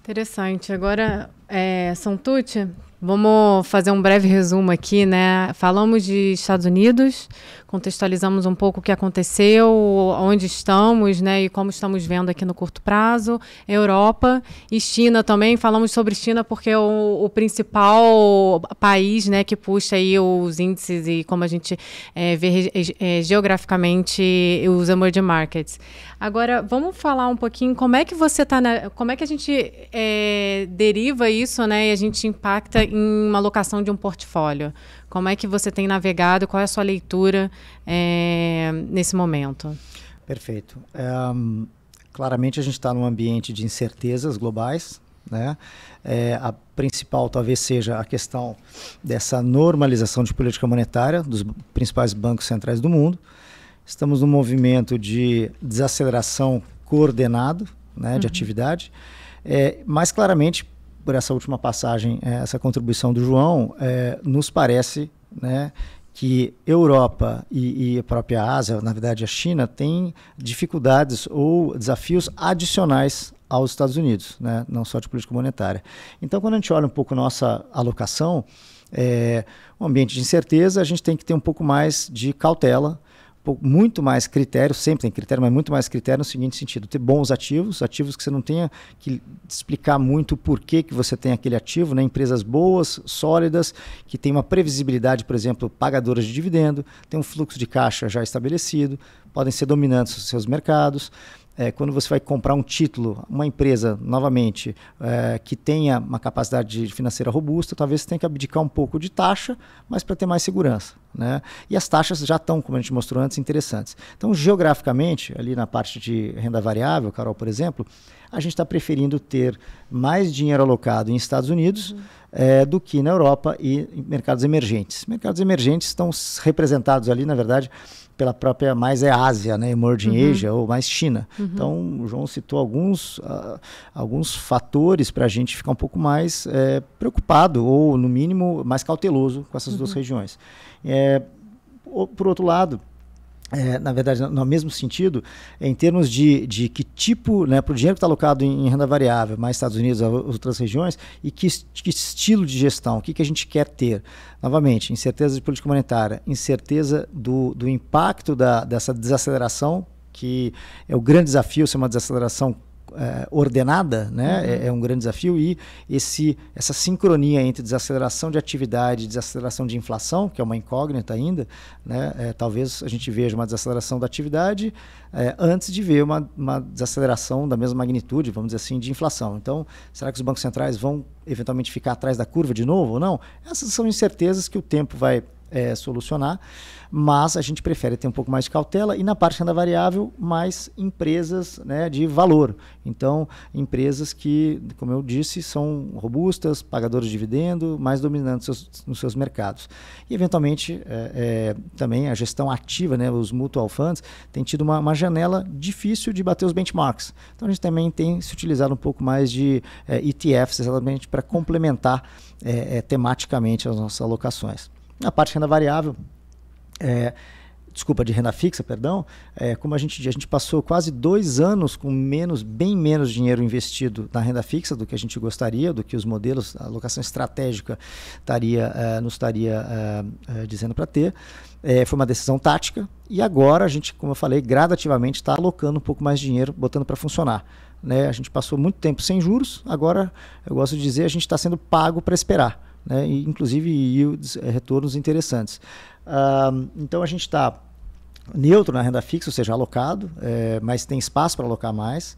Interessante. Agora, é, Santucci, vamos fazer um breve resumo aqui, né? Falamos de Estados Unidos, contextualizamos um pouco o que aconteceu, onde estamos, né? E como estamos vendo aqui no curto prazo, Europa e China também. Falamos sobre China porque é o, o principal país, né? Que puxa aí os índices e como a gente é, vê é, é, geograficamente os emerging markets. Agora, vamos falar um pouquinho como é que você está, como é que a gente é, deriva isso isso, né? E a gente impacta em uma locação de um portfólio. Como é que você tem navegado? Qual é a sua leitura é, nesse momento? Perfeito. É, claramente a gente está num ambiente de incertezas globais, né? É, a principal talvez seja a questão dessa normalização de política monetária dos principais bancos centrais do mundo. Estamos num movimento de desaceleração coordenado né, uhum. de atividade, é, mas claramente por essa última passagem, eh, essa contribuição do João, é, nos parece né, que Europa e, e, a própria Ásia, na verdade a China, tem dificuldades ou desafios adicionais aos Estados Unidos, né, não só de política monetária. Então, quando a gente olha um pouco nossa alocação, é, um ambiente de incerteza, a gente tem que ter um pouco mais de cautela muito mais critério, sempre tem critério, mas muito mais critério no seguinte sentido: ter bons ativos, ativos que você não tenha que explicar muito o porquê que você tem aquele ativo, né? empresas boas, sólidas, que tem uma previsibilidade, por exemplo, pagadoras de dividendo, tem um fluxo de caixa já estabelecido, podem ser dominantes nos seus mercados é, quando você vai comprar um título, uma empresa, novamente, é, que tenha uma capacidade financeira robusta, talvez tenha que abdicar um pouco de taxa, mas para ter mais segurança. Né? E as taxas já estão, como a gente mostrou antes, interessantes. Então, geograficamente, ali na parte de renda variável, Carol, por exemplo, a gente está preferindo ter mais dinheiro alocado em Estados Unidos uhum. é, do que na Europa e em mercados emergentes. Mercados emergentes estão representados ali, na verdade, pela própria mais é Ásia, né, Emerging uhum. Asia ou mais China. Uhum. Então, o João citou alguns, uh, alguns fatores para a gente ficar um pouco mais é, preocupado ou, no mínimo, mais cauteloso com essas uhum. duas regiões. É, por outro lado, é, na verdade, no mesmo sentido, em termos de, de que tipo, né, para o dinheiro que está alocado em, em, renda variável, mais Estados Unidos, outras regiões, e que, que estilo de gestão, o que, que a gente quer ter. Novamente, incerteza de política monetária, incerteza do, do impacto da, dessa desaceleração, que é o grande desafio ser é uma desaceleração é, ordenada, né? Uhum. É, é, um grande desafio e esse, essa sincronia entre desaceleração de atividade e desaceleração de inflação, que é uma incógnita ainda, né? É, talvez a gente veja uma desaceleração da atividade é, antes de ver uma, uma desaceleração da mesma magnitude, vamos dizer assim, de inflação. Então, será que os bancos centrais vão eventualmente ficar atrás da curva de novo ou não? Essas são incertezas que o tempo vai é, solucionar, mas a gente prefere ter um pouco mais de cautela e na parte da variável, mais empresas né, de valor. Então, empresas que, como eu disse, são robustas, pagadoras de dividendo, mais dominantes nos seus, nos seus mercados. E, eventualmente, é, é, também a gestão ativa, né, os mutual funds, tem tido uma, uma, janela difícil de bater os benchmarks. Então, a gente também tem se utilizado um pouco mais de é, ETFs, exatamente para complementar é, é, tematicamente as nossas alocações. Na parte de renda variável, é, desculpa, de renda fixa, perdão, é, como a gente, a gente passou quase dois anos com menos, bem menos dinheiro investido na renda fixa do que a gente gostaria, do que os modelos, a alocação estratégica taria, é, nos estaria é, é dizendo para ter. É, foi uma decisão tática e agora a gente, como eu falei, gradativamente está alocando um pouco mais de dinheiro, botando para funcionar. Né? A gente passou muito tempo sem juros, agora eu gosto de dizer, a gente está sendo pago para esperar né? e, inclusive yields, eh, retornos interessantes. então a gente está neutro na renda fixa, ou seja, alocado, é, mas tem espaço para alocar mais.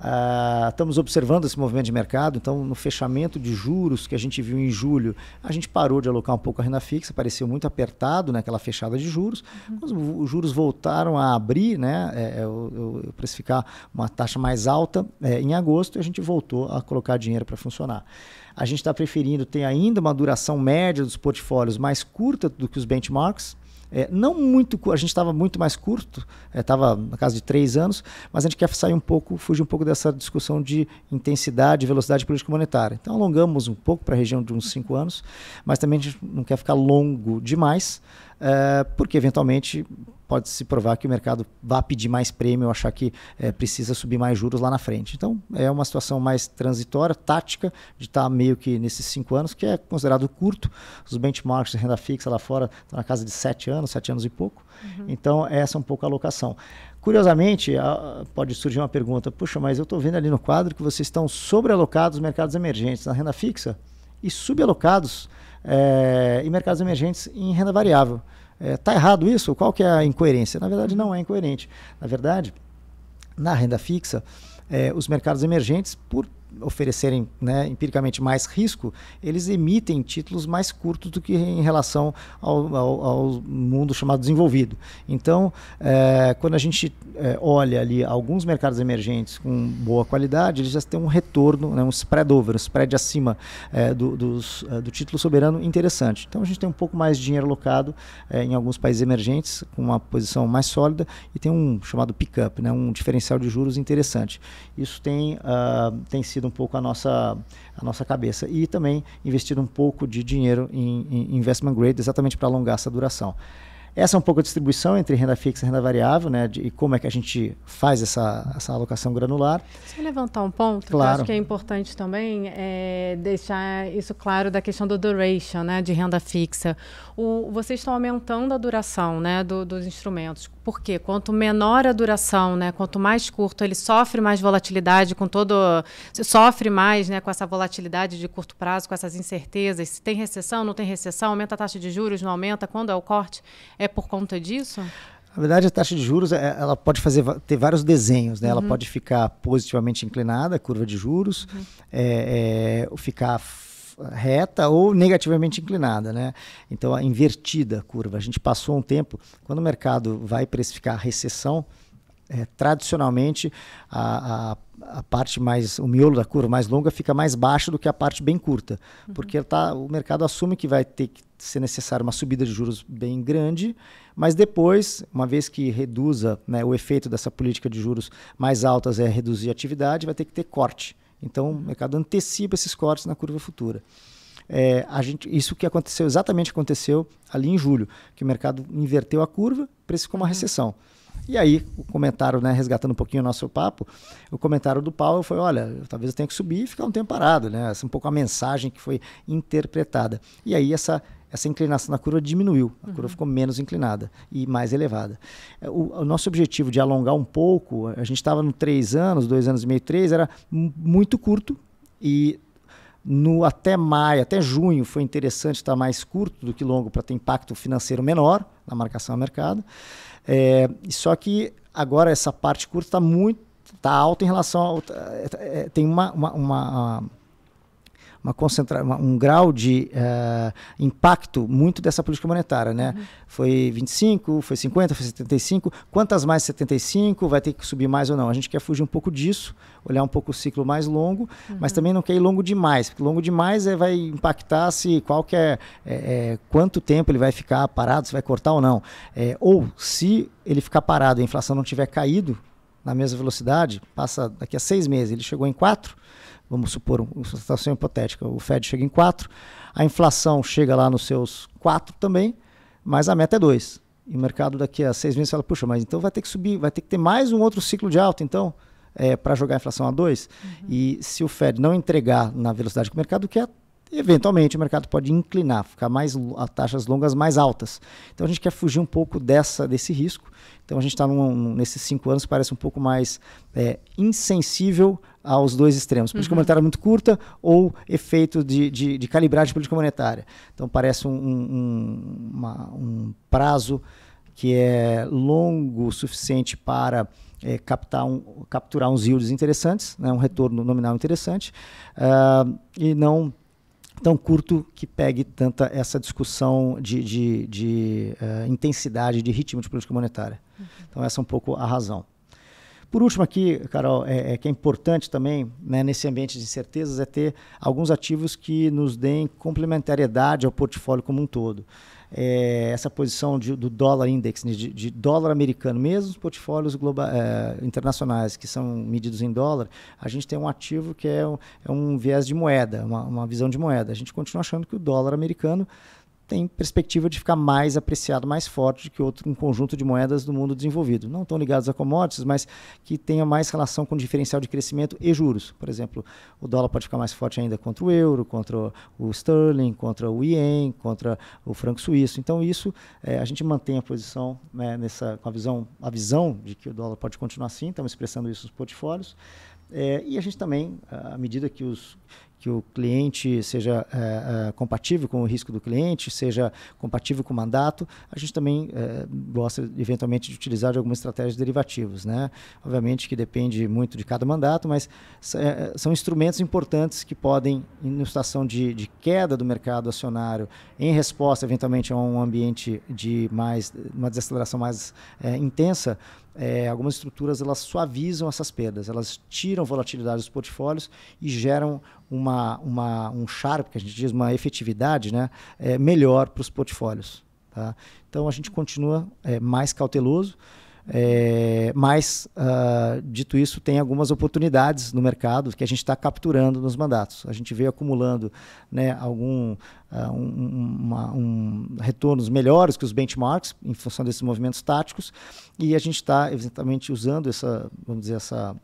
Uh, estamos observando esse movimento de mercado, então no fechamento de juros que a gente viu em julho, a gente parou de alocar um pouco a renda fixa, pareceu muito apertado naquela né, fechada de juros. Uhum. Os juros voltaram a abrir, né, é, é eu, eu precificar uma taxa mais alta é, em agosto e a gente voltou a colocar dinheiro para funcionar. A gente está preferindo ter ainda uma duração média dos portfólios mais curta do que os benchmarks. É, não muito, a gente estava muito mais curto, estava é, na casa de três anos, mas a gente quer sair um pouco, fugir um pouco dessa discussão de intensidade, velocidade política monetária. Então alongamos um pouco para a região de uns cinco anos, mas também a gente não quer ficar longo demais, eh, porque eventualmente pode se provar que o mercado vá pedir mais prêmio, achar que é, precisa subir mais juros lá na frente. Então, é uma situação mais transitória, tática, de estar tá meio que nesses cinco anos, que é considerado curto. Os benchmarks de renda fixa lá fora estão tá na casa de sete anos, sete anos e pouco. Uhum. Então, essa é um pouco a alocação. Curiosamente, pode surgir uma pergunta: puxa, mas eu estou vendo ali no quadro que vocês estão sobrealocados mercados emergentes na renda fixa e subalocados é, e mercados emergentes em renda variável. Está é, tá errado isso? Qual que é a incoerência? Na verdade, não é incoerente. Na verdade, na renda fixa, é, os mercados emergentes, por oferecerem né, empiricamente mais risco, eles emitem títulos mais curtos do que em relação ao, ao, ao mundo chamado desenvolvido. Então, é, quando a gente é, olha ali alguns mercados emergentes com boa qualidade, eles já têm um retorno, né, um spread over, um spread acima é, do, dos, é, do título soberano interessante. Então, a gente tem um pouco mais de dinheiro alocado é, em alguns países emergentes, com uma posição mais sólida e tem um chamado pick-up, né, um diferencial de juros interessante. Isso tem, uh, tem sido um pouco a nossa, a nossa cabeça. E também investido um pouco de dinheiro em, em investment grade, exatamente para alongar essa duração. Essa é um pouco a distribuição entre renda fixa e renda variável, né? De, e como é que a gente faz essa, essa alocação granular. Se eu levantar um ponto, claro. que eu acho que é importante também é deixar isso claro da questão do duration, né? De renda fixa. O, vocês estão aumentando a duração, né? Do, dos instrumentos porque quanto menor a duração, né, quanto mais curto, ele sofre mais volatilidade com todo, sofre mais, né, com essa volatilidade de curto prazo, com essas incertezas. Se tem recessão, não tem recessão, aumenta a taxa de juros, não aumenta, quando é o corte, é por conta disso? Na verdade, a taxa de juros é, ela pode fazer ter vários desenhos, né? Uhum. Ela pode ficar positivamente inclinada, a curva de juros, uhum. é, é, ficar reta ou negativamente inclinada, né? Então, a invertida a curva. A gente passou um tempo, quando o mercado vai precificar a recessão, é, tradicionalmente a, a, a, parte mais, o miolo da curva mais longa fica mais baixo do que a parte bem curta, uhum. porque tá, o mercado assume que vai ter que ser necessário uma subida de juros bem grande, mas depois, uma vez que reduza né, o efeito dessa política de juros mais altas é reduzir a atividade, vai ter que ter corte. Então, o mercado antecipa esses cortes na curva futura. É, a gente, isso que aconteceu, exatamente aconteceu ali em julho, que o mercado inverteu a curva, preço uma uhum. recessão. E aí, o comentário, né, resgatando um pouquinho o nosso papo, o comentário do Paulo foi: olha, talvez eu tenha que subir e ficar um tempo parado, né? Essa é um pouco a mensagem que foi interpretada. E aí, essa essa inclinação da curva diminuiu, a uhum. curva ficou menos inclinada e mais elevada. É, o, o, nosso objetivo de alongar um pouco, a gente estava no três anos, dois anos e meio, três, era muito curto e no até maio, até junho foi interessante estar mais curto do que longo para ter impacto financeiro menor na marcação a mercado. É, só que agora essa parte curta está muito está alta em relação a, é, é, tem uma, uma, uma uma concentra um grau de uh, impacto muito dessa política monetária, né? Uhum. Foi 25, foi 50, foi 75. Quantas mais 75? Vai ter que subir mais ou não? A gente quer fugir um pouco disso, olhar um pouco o ciclo mais longo, uhum. mas também não quer ir longo demais, porque longo demais é, vai impactar se qual que é, é, quanto tempo ele vai ficar parado, se vai cortar ou não. É, ou se ele ficar parado e a inflação não tiver caído na mesma velocidade, passa daqui a seis meses, ele chegou em quatro, vamos supor, uma situação hipotética, o Fed chega em 4, a inflação chega lá nos seus 4 também, mas a meta é 2. E o mercado daqui a seis meses fala, puxa, mas então vai ter que subir, vai ter que ter mais um outro ciclo de alta, então, é, para jogar a inflação a 2. Uhum. E se o Fed não entregar na velocidade que o mercado quer, eventualmente o mercado pode inclinar, ficar mais a taxas longas mais altas. Então a gente quer fugir um pouco dessa, desse risco. Então a gente está nesses cinco anos parece um pouco mais é, insensível aos dois extremos, uhum. política uhum. monetária muito curta ou efeito de, de, de calibragem de política monetária. Então parece um, um, uma, um prazo que é longo o suficiente para é, captar um, capturar uns yields interessantes, né, um retorno nominal interessante, uh, e não tão curto que pegue tanta essa discussão de, de, de uh, intensidade, de ritmo de política monetária. Uhum. Então essa é um pouco a razão. Por último aqui, Carol, é, é que é importante também né, nesse ambiente de incertezas é ter alguns ativos que nos deem complementariedade ao portfólio como um todo. É, essa posição de, do dólar index, né, de, de, dólar americano, mesmo os portfólios global, é, internacionais que são medidos em dólar, a gente tem um ativo que é um, é um viés de moeda, uma, uma visão de moeda. A gente continua achando que o dólar americano tem perspectiva de ficar mais apreciado, mais forte do que outro um conjunto de moedas do mundo desenvolvido. Não tão ligados a commodities, mas que tenham mais relação com o diferencial de crescimento e juros. Por exemplo, o dólar pode ficar mais forte ainda contra o euro, contra o sterling, contra o ien, contra o franco suíço. Então isso é, a gente mantém a posição né, nessa com a visão a visão de que o dólar pode continuar assim. Estamos expressando isso nos portfólios. É, e a gente também, à medida que os que o cliente seja é, é, compatível com o risco do cliente, seja compatível com o mandato, a gente também é, gosta eventualmente de utilizar de algumas estratégias derivativas, né? Obviamente que depende muito de cada mandato, mas são instrumentos importantes que podem, em situação de, de queda do mercado acionário, em resposta eventualmente a um ambiente de mais uma desaceleração mais intensa, é, algumas estruturas elas suavizam essas perdas, elas tiram volatilidade dos portfólios e geram uma, uma, um sharp, que a gente diz, uma efetividade né, é, melhor para os portfólios. Tá? Então a gente continua é, mais cauteloso, é, mas uh, dito isso, tem algumas oportunidades no mercado que a gente está capturando nos mandatos. A gente veio acumulando né, algum, uh, um, uma, um retornos melhores que os benchmarks em função desses movimentos táticos e a gente está evidentemente usando essa, vamos dizer, essa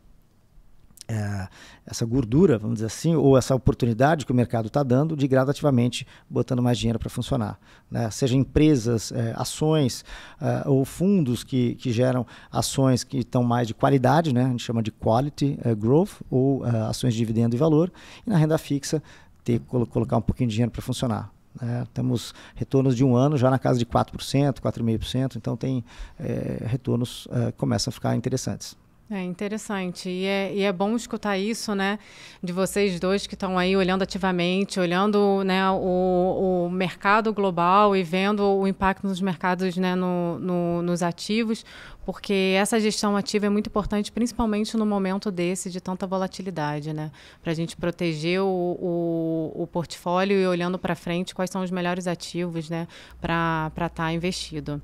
é, essa gordura, vamos dizer assim, ou essa oportunidade que o mercado está dando de gradativamente botando mais dinheiro para funcionar. Né? Seja empresas, é, ações é, ou fundos que, que geram ações que estão mais de qualidade, né? a gente chama de quality é, growth, ou é, ações de dividendo e valor, e na renda fixa ter colo colocar um pouquinho de dinheiro para funcionar. É, temos retornos de um ano já na casa de 4%, 4,5%, então tem é, retornos é, começam a ficar interessantes. É interessante. E é, e é, bom escutar isso, né? De vocês dois que estão aí olhando ativamente, olhando né, o, o, mercado global e vendo o impacto nos mercados, né, no, no, nos ativos, porque essa gestão ativa é muito importante, principalmente no momento desse de tanta volatilidade, né? Para a gente proteger o, o, o, portfólio e olhando para frente quais são os melhores ativos, né, para estar tá investido.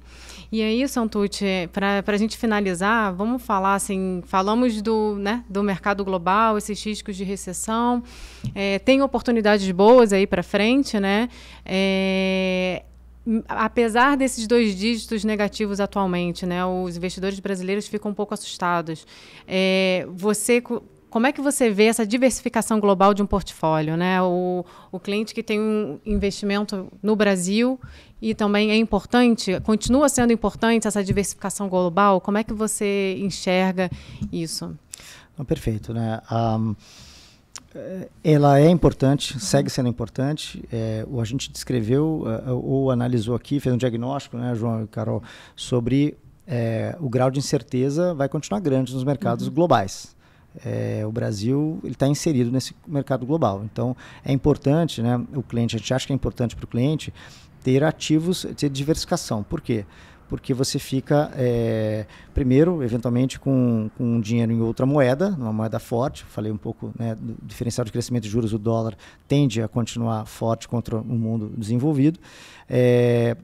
E aí, Santucci, para a gente finalizar, vamos falar assim falamos do, né, do mercado global, esses riscos de recessão, é, tem oportunidades boas aí para frente, né? É, apesar desses dois dígitos negativos atualmente, né, os investidores brasileiros ficam um pouco assustados. É, você como é que você vê essa diversificação global de um portfólio? Né? O, o cliente que tem um investimento no Brasil e também é importante, continua sendo importante essa diversificação global? Como é que você enxerga isso? perfeito. Né? Um, eh, ela é importante, uhum. segue sendo importante. É, a gente descreveu eh, eh, ou analisou aqui, fez um diagnóstico, né, João e Carol, sobre é, o grau de incerteza vai continuar grande nos mercados uhum. globais é, o Brasil está inserido nesse mercado global. Então, é importante, né, o cliente, a gente acha que é importante para o cliente ter ativos, ter diversificação. Por quê? Porque você fica, é, primeiro, eventualmente, com, com dinheiro em outra moeda, numa moeda forte. Falei um pouco né, do diferencial de crescimento de juros, o dólar tende a continuar forte contra o mundo desenvolvido. É,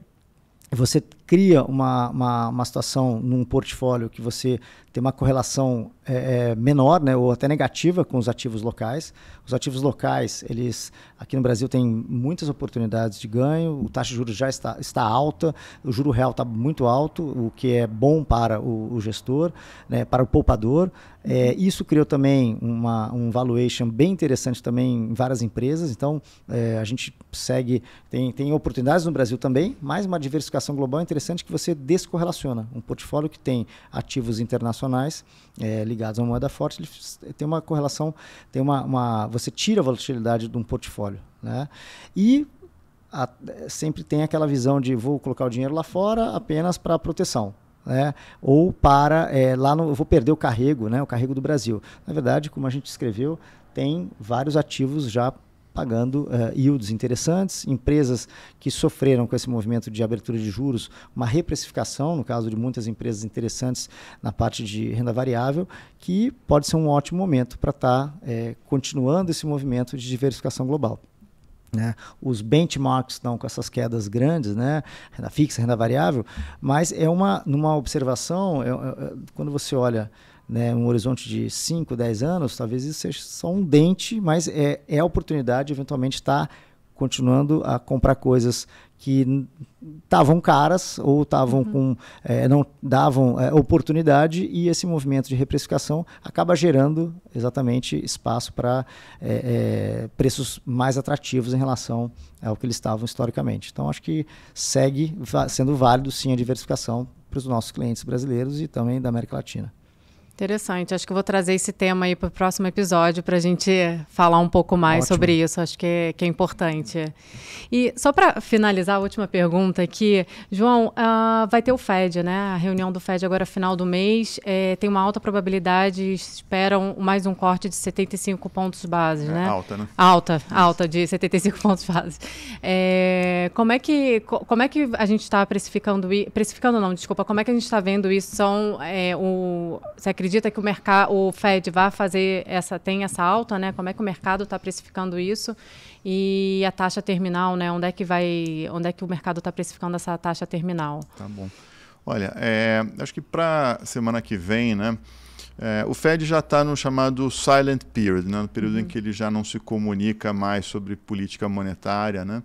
você cria uma, uma, uma, situação num portfólio que você tem uma correlação é, é, menor, né, ou até negativa com os ativos locais. Os ativos locais, eles aqui no Brasil têm muitas oportunidades de ganho, o taxa de juros já está, está alta, o juro real está muito alto, o que é bom para o, o gestor, né, para o poupador. É, isso criou também uma, um valuation bem interessante também em várias empresas. Então, é, a gente segue, tem, tem oportunidades no Brasil também, mas uma diversificação global interessante é interessante que você descorrelaciona. Um portfólio que tem ativos internacionais é, ligados a uma moeda forte, ele é, tem uma correlação, tem uma, uma você tira a volatilidade de um portfólio. Né? E a, sempre tem aquela visão de vou colocar o dinheiro lá fora apenas para proteção. Né? ou para é, lá no, eu vou perder o carrego, né? o carrego do Brasil. Na verdade, como a gente escreveu, tem vários ativos já pagando uh, yields interessantes, empresas que sofreram com esse movimento de abertura de juros, uma reprecificação, no caso de muitas empresas interessantes na parte de renda variável, que pode ser um ótimo momento para estar tá, é, continuando esse movimento de diversificação global. Né? Os benchmarks estão com essas quedas grandes, né? renda fixa, renda variável, mas é uma, numa observação, é, é, é quando você olha né, um horizonte de 5, 10 anos, talvez isso seja só um dente, mas é, é a oportunidade de eventualmente estar tá continuando a comprar coisas que estavam caras ou estavam uhum. com é, não davam é, oportunidade e esse movimento de reprecificação acaba gerando exatamente espaço para é, é, preços mais atrativos em relação ao que eles estavam historicamente. Então acho que segue sendo válido sim a diversificação para os nossos clientes brasileiros e também da América Latina. Interessante. Acho que vou trazer esse tema aí para o próximo episódio para a gente falar um pouco mais Ótimo. sobre isso. Acho que é, que é importante. E só para finalizar a última pergunta aqui, João, uh, vai ter o FED, né? A reunião do FED agora final do mês. É, tem uma alta probabilidade, esperam mais um corte de 75 pontos base, é, né? Alta, né? Alta, isso. alta de 75 pontos base. É, como, é que, como é que a gente está precificando... Precificando não, desculpa. Como é que a gente está vendo isso? São... É, o, você acredita acredita que o mercado, o Fed vai fazer essa, tem essa alta, né? Como é que o mercado está precificando isso? E a taxa terminal, né? Onde é que vai, onde é que o mercado está precificando essa taxa terminal? Tá bom. Olha, é, acho que para semana que vem, né? É, o Fed já está no chamado silent period, né, no período uhum. em que ele já não se comunica mais sobre política monetária. Né?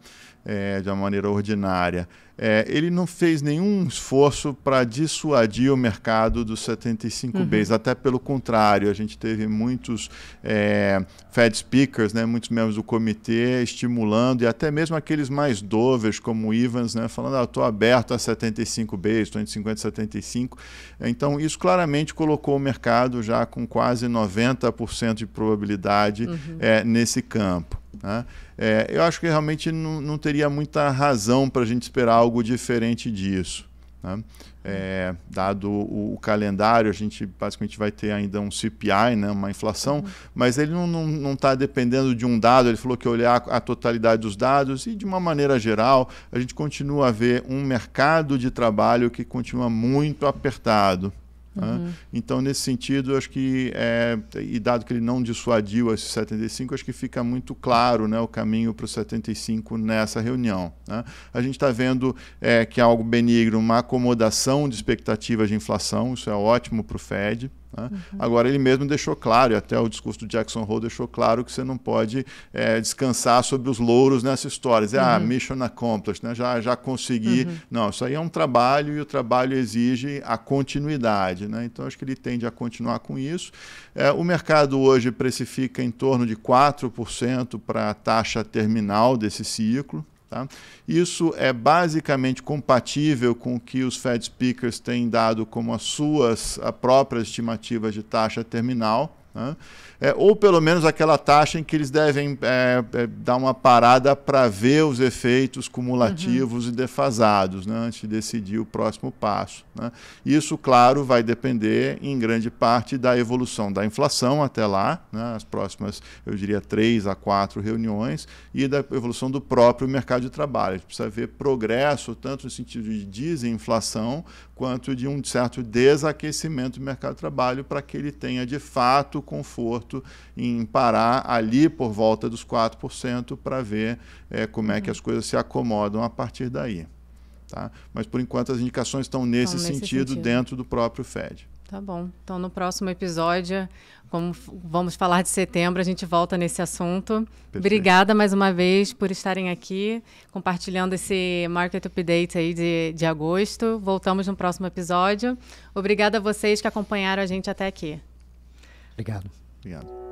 é, de uma maneira ordinária. É, ele não fez nenhum esforço para dissuadir o mercado dos 75 uhum. Bs, até pelo contrário, a gente teve muitos é, Fed speakers, né, muitos membros do comitê estimulando, e até mesmo aqueles mais dovers, como o Evans, né, falando: ah, estou aberto a 75 Bs, estou entre 50 e 75. Então, isso claramente colocou o mercado já com quase 90% de probabilidade uhum. é, nesse campo. Né? É, eu acho que realmente não, não teria muita razão para a gente esperar algo diferente disso. Né? É, dado o, o, calendário, a gente basicamente vai ter ainda um CPI, né, uma inflação, mas ele não está dependendo de um dado, ele falou que olhar a totalidade dos dados e, de uma maneira geral, a gente continua a ver um mercado de trabalho que continua muito apertado. Né? Uhum. Então, nesse sentido, acho que, é, e dado que ele não dissuadiu esses 75, acho que fica muito claro né, o caminho para os 75 nessa reunião. Né? A gente está vendo é, que é algo benigno, uma acomodação de expectativas de inflação, isso é ótimo para o Fed. Né? Uhum. Agora, ele mesmo deixou claro, e até o discurso do Jackson Hole deixou claro que você não pode é, descansar sobre os louros nessa história. Dizer, ah, uhum. ah, mission accomplished, né? já, já consegui. Uhum. Não, isso aí é um trabalho e o trabalho exige a continuidade. Né? Então, acho que ele tende a continuar com isso. É, o mercado hoje precifica em torno de 4% para a taxa terminal desse ciclo. Tá? Isso é basicamente compatível com o que os Fed Speakers têm dado como as suas próprias estimativas de taxa terminal, né? É, ou pelo menos aquela taxa em que eles devem é, é, dar uma parada para ver os efeitos cumulativos uhum. e defasados né, antes de decidir o próximo passo. Né? Isso, claro, vai depender em grande parte da evolução da inflação até lá, né, as próximas, eu diria, três a quatro reuniões, e da evolução do próprio mercado de trabalho. A gente precisa ver progresso, tanto no sentido de desinflação, quanto de um certo desaquecimento do mercado de trabalho, para que ele tenha, de fato, conforto em parar ali por volta dos 4% para ver é, como é que uhum. as coisas se acomodam a partir daí. Tá? Mas por enquanto as indicações estão nesse, nesse sentido, sentido, dentro do próprio Fed. Tá bom. Então no próximo episódio, como vamos falar de setembro, a gente volta nesse assunto. Perfeito. Obrigada mais uma vez por estarem aqui, compartilhando esse market update aí de, de agosto. Voltamos no próximo episódio. Obrigada a vocês que acompanharam a gente até aqui. Obrigado. Obrigado.